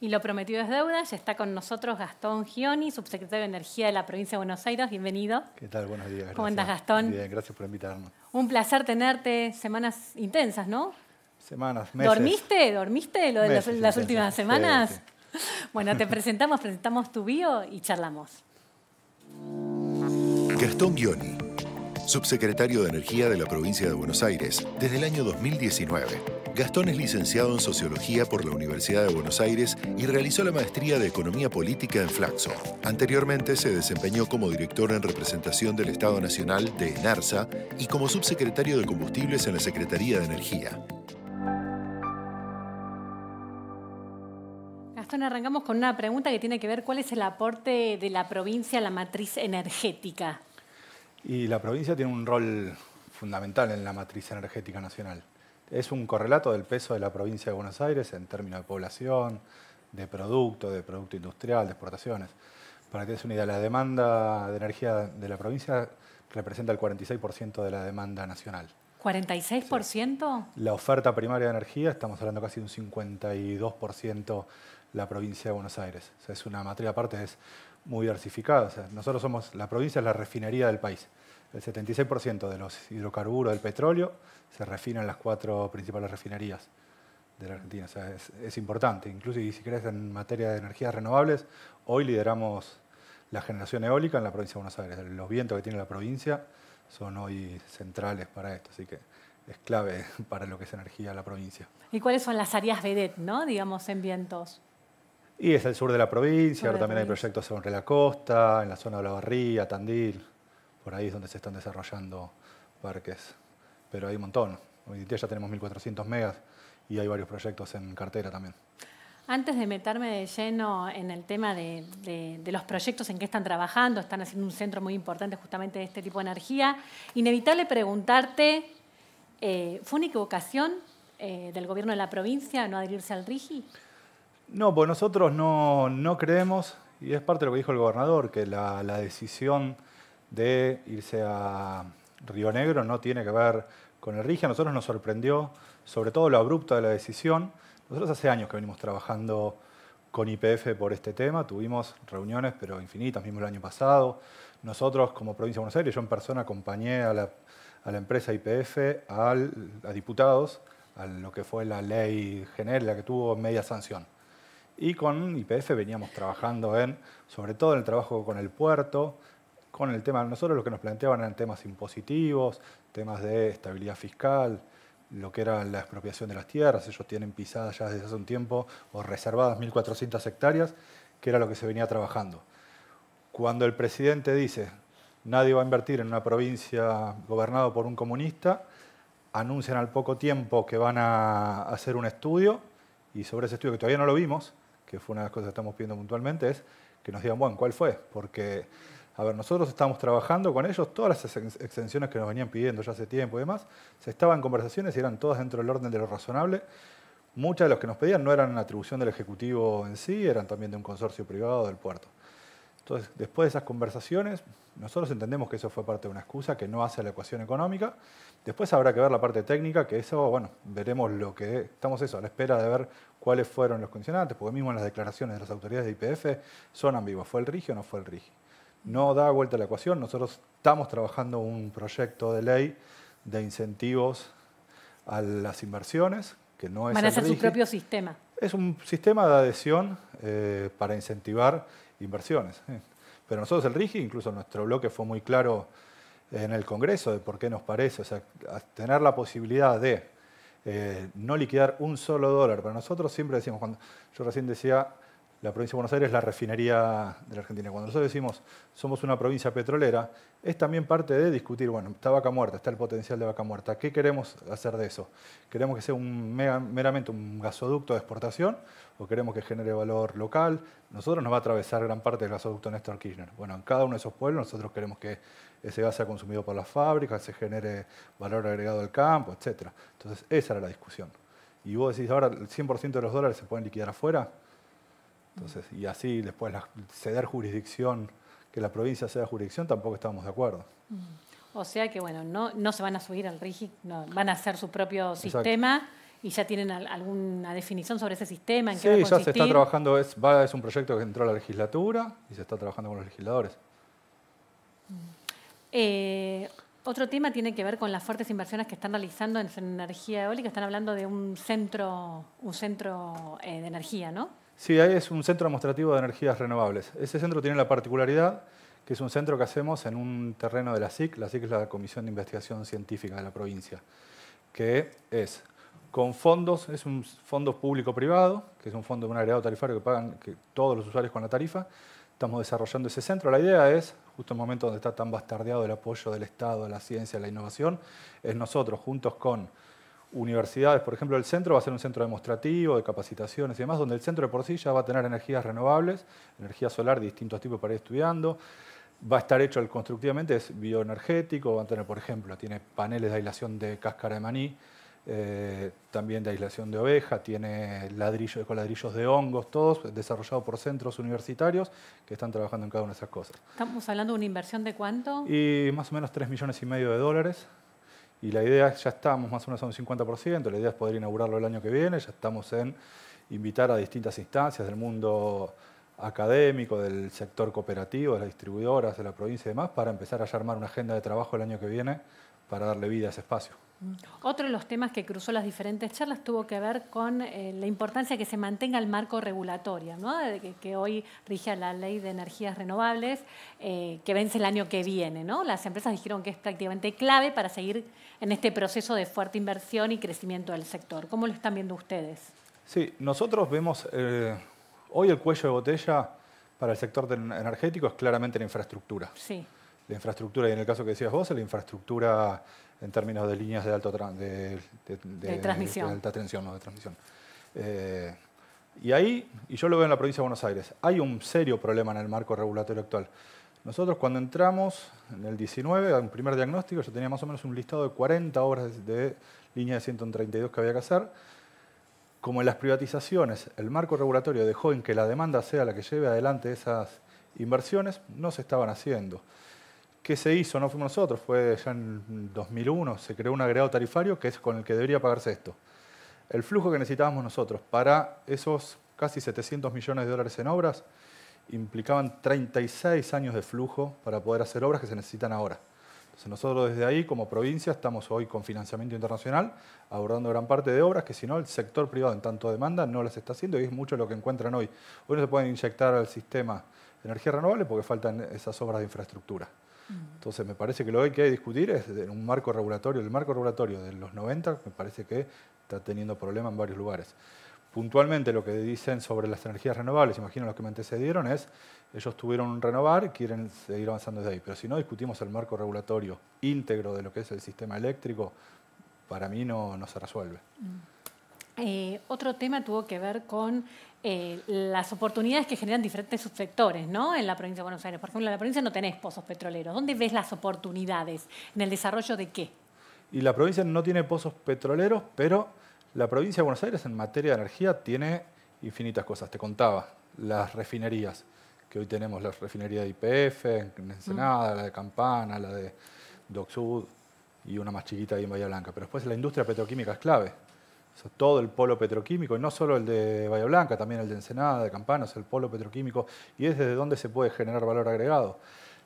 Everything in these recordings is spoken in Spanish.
Y lo prometido es deuda. Ya está con nosotros Gastón Gioni, subsecretario de Energía de la provincia de Buenos Aires. Bienvenido. ¿Qué tal? Buenos días. ¿Cómo andas, Gastón? Bien, gracias por invitarnos. Un placer tenerte. Semanas intensas, ¿no? Semanas, meses. ¿Dormiste? ¿Dormiste lo de las, últimas semanas? Bueno, te presentamos, presentamos tu bio y charlamos. Gastón Gioni subsecretario de Energía de la provincia de Buenos Aires desde el año 2019. Gastón es licenciado en Sociología por la Universidad de Buenos Aires y realizó la maestría de Economía Política en Flaxo. Anteriormente se desempeñó como director en representación del Estado Nacional de ENARSA y como subsecretario de Combustibles en la Secretaría de Energía. Gastón, arrancamos con una pregunta que tiene que ver cuál es el aporte de la provincia a la matriz energética. Y la provincia tiene un rol fundamental en la matriz energética nacional. Es un correlato del peso de la provincia de Buenos Aires en términos de población, de producto, de producto industrial, de exportaciones. Para que una idea, la demanda de energía de la provincia representa el 46% de la demanda nacional. ¿46%? La oferta primaria de energía, estamos hablando casi de un 52% la provincia de Buenos Aires. O sea, es una materia aparte, es muy diversificada. O sea, nosotros somos, la provincia es la refinería del país. El 76% de los hidrocarburos del petróleo se refina en las cuatro principales refinerías de la Argentina. O sea, es, importante. Incluso si crees en materia de energías renovables, hoy lideramos la generación eólica en la provincia de Buenos Aires. Los vientos que tiene la provincia son hoy centrales para esto. Así que es clave para lo que es energía la provincia. ¿Y cuáles son las áreas vedet, ¿no? digamos, en vientos? Y es el sur de la provincia, ahora también hay proyectos sobre la costa, en la zona de la Barría, Tandil, por ahí es donde se están desarrollando parques. Pero hay un montón. Hoy en día ya tenemos 1.400 megas y hay varios proyectos en cartera también. Antes de meterme de lleno en el tema de, los proyectos en que están trabajando, están haciendo un centro muy importante justamente de este tipo de energía, inevitable preguntarte, eh, ¿fue una equivocación eh, del gobierno de la provincia no adherirse al RIGI? No, pues nosotros no, no creemos, y es parte de lo que dijo el gobernador, que la, decisión de irse a Río Negro no tiene que ver con el RIGIA. A nosotros nos sorprendió, sobre todo lo abrupto de la decisión. Nosotros hace años que venimos trabajando con IPF por este tema, tuvimos reuniones, pero infinitas, mismo el año pasado. Nosotros, como provincia de Buenos Aires, yo en persona acompañé a la, a la empresa IPF, a diputados, a lo que fue la ley general, la que tuvo media sanción. Y con IPF veníamos trabajando en, sobre todo en el trabajo con el puerto, con el tema, nosotros lo que nos planteaban eran temas impositivos, temas de estabilidad fiscal, lo que era la expropiación de las tierras, ellos tienen pisadas ya desde hace un tiempo o reservadas 1.400 hectáreas, que era lo que se venía trabajando. Cuando el presidente dice, nadie va a invertir en una provincia gobernada por un comunista, anuncian al poco tiempo que van a hacer un estudio, y sobre ese estudio que todavía no lo vimos, que fue una de las cosas que estamos pidiendo puntualmente, es que nos digan, bueno, ¿cuál fue? Porque, a ver, nosotros estamos trabajando con ellos, todas las extensiones que nos venían pidiendo ya hace tiempo y demás, se estaban conversaciones y eran todas dentro del orden de lo razonable. Muchas de las que nos pedían no eran una atribución del Ejecutivo en sí, eran también de un consorcio privado del puerto. Entonces, después de esas conversaciones, nosotros entendemos que eso fue parte de una excusa que no hace la ecuación económica. Después habrá que ver la parte técnica, que eso, bueno, veremos lo que. Estamos eso, a la espera de ver cuáles fueron los condicionantes, porque mismo en las declaraciones de las autoridades de IPF son ambiguas. ¿Fue el RIGI o no fue el RIGI? No da vuelta a la ecuación. Nosotros estamos trabajando un proyecto de ley de incentivos a las inversiones, que no es. Van a ser su propio sistema. Es un sistema de adhesión eh, para incentivar inversiones. ¿eh? Pero nosotros el RIGI, incluso nuestro bloque fue muy claro en el Congreso de por qué nos parece, o sea, tener la posibilidad de eh, no liquidar un solo dólar. Pero nosotros siempre decimos, cuando yo recién decía, la provincia de Buenos Aires es la refinería de la Argentina. Cuando nosotros decimos somos una provincia petrolera, es también parte de discutir, bueno, está vaca muerta, está el potencial de vaca muerta, ¿qué queremos hacer de eso? ¿Queremos que sea un meramente un gasoducto de exportación o queremos que genere valor local? Nosotros nos va a atravesar gran parte del gasoducto Néstor Kirchner. Bueno, en cada uno de esos pueblos nosotros queremos que ese gas sea consumido por las fábricas, se genere valor agregado al campo, etc. Entonces, esa era la discusión. Y vos decís, ahora el 100% de los dólares se pueden liquidar afuera entonces, y así después ceder jurisdicción, que la provincia sea jurisdicción, tampoco estamos de acuerdo. O sea que, bueno, no, se van a subir al RIGI, van a hacer su propio sistema. ¿Y ya tienen alguna definición sobre ese sistema? ¿En qué va a ya se está trabajando, es, un proyecto que entró a la legislatura y se está trabajando con los legisladores. Mm. Eh, otro tema tiene que ver con las fuertes inversiones que están realizando en energía eólica. Están hablando de un centro, un centro eh, de energía, ¿no? Sí, ahí es un centro demostrativo de energías renovables. Ese centro tiene la particularidad que es un centro que hacemos en un terreno de la SIC, la SIC es la Comisión de Investigación Científica de la provincia, que es con fondos, es un fondo público-privado, que es un fondo de un agregado tarifario que pagan todos los usuarios con la tarifa. Estamos desarrollando ese centro. La idea es, justo en el momento donde está tan bastardeado el apoyo del Estado a la ciencia, a la innovación, es nosotros, juntos con universidades, por ejemplo, el centro va a ser un centro demostrativo, de capacitaciones y demás, donde el centro de por sí ya va a tener energías renovables, energía solar de distintos tipos para ir estudiando. Va a estar hecho constructivamente, es bioenergético, va a tener, por ejemplo, tiene paneles de aislación de cáscara de maní, eh, también de aislación de oveja, tiene ladrillos con ladrillos de hongos, todos desarrollados por centros universitarios que están trabajando en cada una de esas cosas. Estamos hablando de una inversión de cuánto? Y más o menos 3 millones y medio de dólares y la idea es, ya estamos más o menos a un 50%, la idea es poder inaugurarlo el año que viene, ya estamos en invitar a distintas instancias del mundo académico, del sector cooperativo, de las distribuidoras, de la provincia y demás, para empezar a armar una agenda de trabajo el año que viene para darle vida a ese espacio. Otro de los temas que cruzó las diferentes charlas tuvo que ver con eh, la importancia que se mantenga el marco regulatorio, ¿no? que, hoy rige la ley de energías renovables, eh, que vence el año que viene. ¿no? Las empresas dijeron que es prácticamente clave para seguir en este proceso de fuerte inversión y crecimiento del sector. ¿Cómo lo están viendo ustedes? Sí, nosotros vemos eh, hoy el cuello de botella para el sector energético es claramente la infraestructura. Sí. La infraestructura, y en el caso que decías vos, la infraestructura en términos de líneas de, alto de, transmisión. alta tensión, de transmisión. Eh, y ahí, y yo lo veo en la provincia de Buenos Aires, hay un serio problema en el marco regulatorio actual. Nosotros cuando entramos en el 19, un primer diagnóstico, yo tenía más o menos un listado de 40 obras de línea de 132 que había que hacer. Como en las privatizaciones el marco regulatorio dejó en que la demanda sea la que lleve adelante esas inversiones, no se estaban haciendo. ¿Qué se hizo? No fuimos nosotros, fue ya en 2001, se creó un agregado tarifario que es con el que debería pagarse esto. El flujo que necesitábamos nosotros para esos casi 700 millones de dólares en obras implicaban 36 años de flujo para poder hacer obras que se necesitan ahora. Entonces nosotros desde ahí, como provincia, estamos hoy con financiamiento internacional, abordando gran parte de obras que si no el sector privado en tanto demanda no las está haciendo y es mucho lo que encuentran hoy. Hoy no se pueden inyectar al sistema de energía renovable porque faltan esas obras de infraestructura. Mm. Entonces, me parece que lo que hay que discutir es un marco regulatorio. El marco regulatorio de los 90 me parece que está teniendo problemas en varios lugares. Puntualmente, lo que dicen sobre las energías renovables, imagino lo que me antecedieron, es ellos tuvieron un renovar, quieren seguir avanzando desde ahí. Pero si no discutimos el marco regulatorio íntegro de lo que es el sistema eléctrico, para mí no, se resuelve. Mm. Eh, otro tema tuvo que ver con eh, las oportunidades que generan diferentes subsectores ¿no? en la provincia de Buenos Aires. Por ejemplo, en la provincia no tenés pozos petroleros. ¿Dónde ves las oportunidades? ¿En el desarrollo de qué? Y la provincia no tiene pozos petroleros, pero la provincia de Buenos Aires en materia de energía tiene infinitas cosas. Te contaba, las refinerías, que hoy tenemos la refinería de IPF, en Ensenada, mm. la de Campana, la de Sud y una más chiquita ahí en Bahía Blanca. Pero después la industria petroquímica es clave todo el polo petroquímico, y no solo el de Bahía Blanca, también el de Ensenada, de Campanas, el polo petroquímico, y es desde donde se puede generar valor agregado.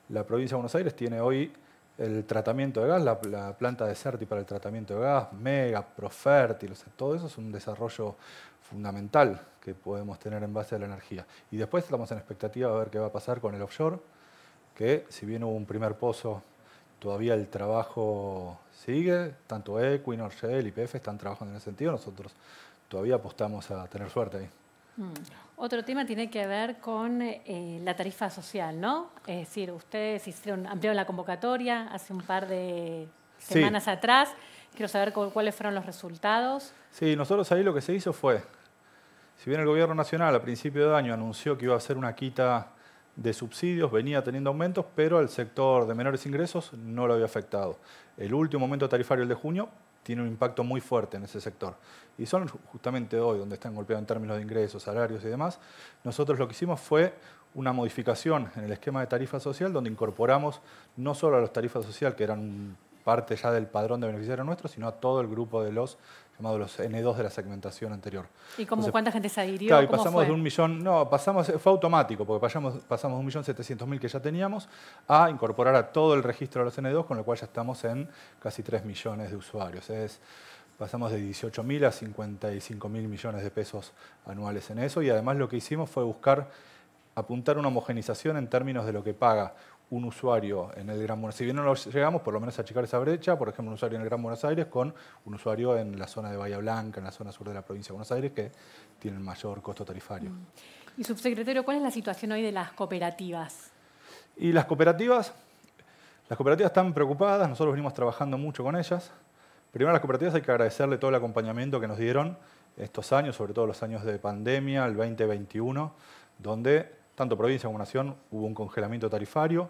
La provincia de Buenos Aires tiene hoy el tratamiento de gas, la, planta de Certi para el tratamiento de gas, Mega, Profertil, todo eso es un desarrollo fundamental que podemos tener en base a la energía. Y después estamos en expectativa de ver qué va a pasar con el offshore, que si bien hubo un primer pozo Todavía el trabajo sigue, tanto Shell y PF están trabajando en ese sentido, nosotros todavía apostamos a tener suerte ahí. Mm. Otro tema tiene que ver con eh, la tarifa social, ¿no? Es decir, ustedes hicieron, ampliaron la convocatoria hace un par de semanas atrás. Quiero saber cuáles fueron los resultados. Sí, nosotros ahí lo que se hizo fue, si bien el gobierno nacional a principio de año anunció que iba a hacer una quita de subsidios venía teniendo aumentos, pero al sector de menores ingresos no lo había afectado. El último aumento tarifario, el de junio, tiene un impacto muy fuerte en ese sector. Y son justamente hoy donde están golpeados en términos de ingresos, salarios y demás. Nosotros lo que hicimos fue una modificación en el esquema de tarifa social donde incorporamos no solo a las tarifas social, que eran parte ya del padrón de beneficiario nuestro, sino a todo el grupo de los llamados los N2 de la segmentación anterior. ¿Y cómo, cuánta gente se adhirió? Claro, y pasamos de un millón, no, pasamos, fue automático, porque pasamos, pasamos de un millón setecientos mil que ya teníamos a incorporar a todo el registro de los N2, con lo cual ya estamos en casi 3 millones de usuarios. Es, pasamos de 18.000 a 55.000 millones de pesos anuales en eso y además lo que hicimos fue buscar apuntar una homogenización en términos de lo que paga un usuario en el Gran Buenos Aires. Si bien no llegamos, por lo menos a achicar esa brecha, por ejemplo, un usuario en el Gran Buenos Aires con un usuario en la zona de Bahía Blanca, en la zona sur de la provincia de Buenos Aires, que tiene el mayor costo tarifario. Mm. Y subsecretario, ¿cuál es la situación hoy de las cooperativas? Y las cooperativas, las cooperativas están preocupadas, nosotros venimos trabajando mucho con ellas. Primero a las cooperativas hay que agradecerle todo el acompañamiento que nos dieron estos años, sobre todo los años de pandemia, el 2021, donde tanto provincia como nación, hubo un congelamiento tarifario.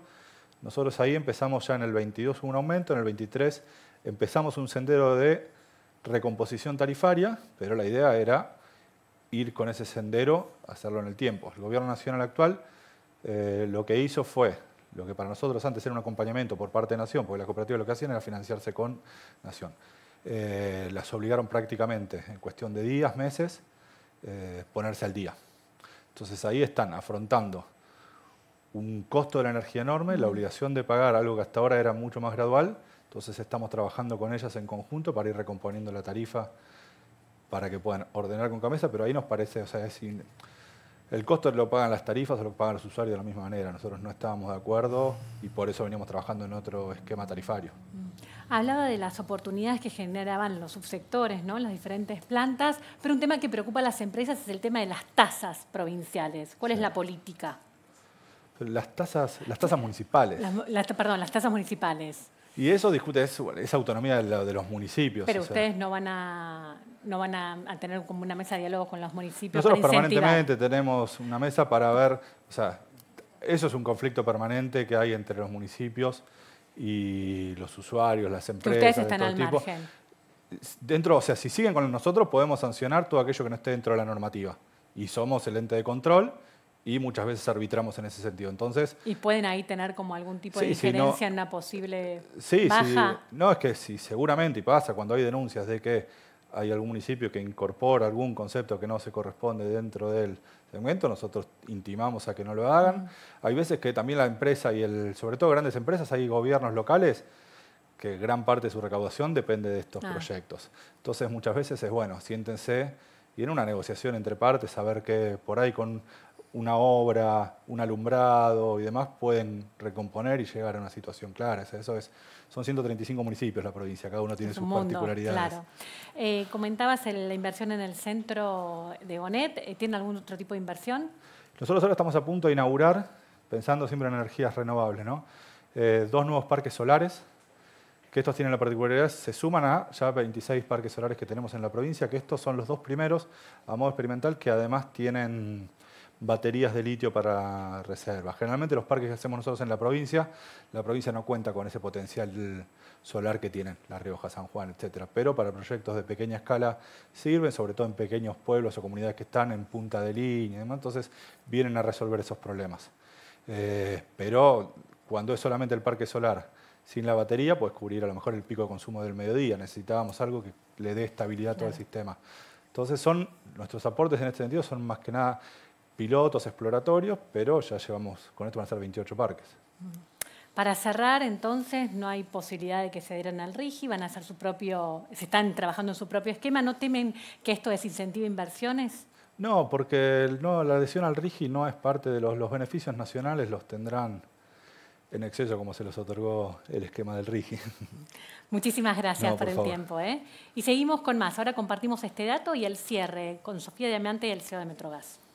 Nosotros ahí empezamos ya en el 22 un aumento, en el 23 empezamos un sendero de recomposición tarifaria, pero la idea era ir con ese sendero, hacerlo en el tiempo. El gobierno nacional actual eh, lo que hizo fue, lo que para nosotros antes era un acompañamiento por parte de Nación, porque la cooperativa lo que hacían era financiarse con Nación. Eh, las obligaron prácticamente, en cuestión de días, meses, eh, ponerse al día. Entonces ahí están afrontando un costo de la energía enorme, la obligación de pagar algo que hasta ahora era mucho más gradual, entonces estamos trabajando con ellas en conjunto para ir recomponiendo la tarifa para que puedan ordenar con cabeza, pero ahí nos parece, o sea, es el costo lo pagan las tarifas o lo pagan los usuarios de la misma manera. Nosotros no estábamos de acuerdo y por eso veníamos trabajando en otro esquema tarifario. Hablaba de las oportunidades que generaban los subsectores, ¿no? las diferentes plantas, pero un tema que preocupa a las empresas es el tema de las tasas provinciales. ¿Cuál es la política? Las tasas, las tasas municipales. perdón, las tasas municipales. Y eso discute, esa autonomía de, los municipios. Pero ustedes no van a no van a, tener como una mesa de diálogo con los municipios. Nosotros permanentemente tenemos una mesa para ver, o sea, eso es un conflicto permanente que hay entre los municipios y los usuarios, las empresas. Ustedes están al margen. Dentro, o sea, si siguen con nosotros, podemos sancionar todo aquello que no esté dentro de la normativa. Y somos el ente de control y muchas veces arbitramos en ese sentido. Entonces, ¿Y pueden ahí tener como algún tipo de diferencia en una posible sí, baja? Sí, no, es que sí, seguramente, y pasa cuando hay denuncias de que hay algún municipio que incorpora algún concepto que no se corresponde dentro del segmento, nosotros intimamos a que no lo hagan. Hay veces que también la empresa y el, sobre todo grandes empresas, hay gobiernos locales que gran parte de su recaudación depende de estos proyectos. Entonces muchas veces es bueno, siéntense y en una negociación entre partes, saber que por ahí con una obra, un alumbrado y demás pueden recomponer y llegar a una situación clara. Eso es, son 135 municipios la provincia, cada uno tiene sus particularidades. Claro. Eh, comentabas la inversión en el centro de Bonet, eh, ¿tiene algún otro tipo de inversión? Nosotros ahora estamos a punto de inaugurar, pensando siempre en energías renovables, ¿no? Eh, dos nuevos parques solares, que estos tienen la particularidad, se suman a ya 26 parques solares que tenemos en la provincia, que estos son los dos primeros a modo experimental que además tienen baterías de litio para reservas. Generalmente los parques que hacemos nosotros en la provincia, la provincia no cuenta con ese potencial solar que tienen La Rioja, San Juan, etc. Pero para proyectos de pequeña escala sirven, sobre todo en pequeños pueblos o comunidades que están en punta de línea y entonces vienen a resolver esos problemas. Eh, pero cuando es solamente el parque solar sin la batería, pues cubrir a lo mejor el pico de consumo del mediodía. Necesitábamos algo que le dé estabilidad a todo el sistema. Entonces son, nuestros aportes en este sentido son más que nada pilotos exploratorios, pero ya llevamos, con esto van a ser 28 parques. Para cerrar, entonces, no hay posibilidad de que se adhieran al RIGI, van a hacer su propio, se están trabajando en su propio esquema, ¿no temen que esto desincentive inversiones? No, porque no, la adhesión al RIGI no es parte de los, beneficios nacionales, los tendrán en exceso como se los otorgó el esquema del RIGI. Muchísimas gracias por, el tiempo. ¿eh? Y seguimos con más. Ahora compartimos este dato y el cierre con Sofía Diamante y el CEO de Metrogas.